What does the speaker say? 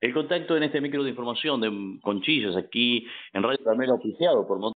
El contacto en este micro de información de Conchillas, aquí en Radio también oficiado por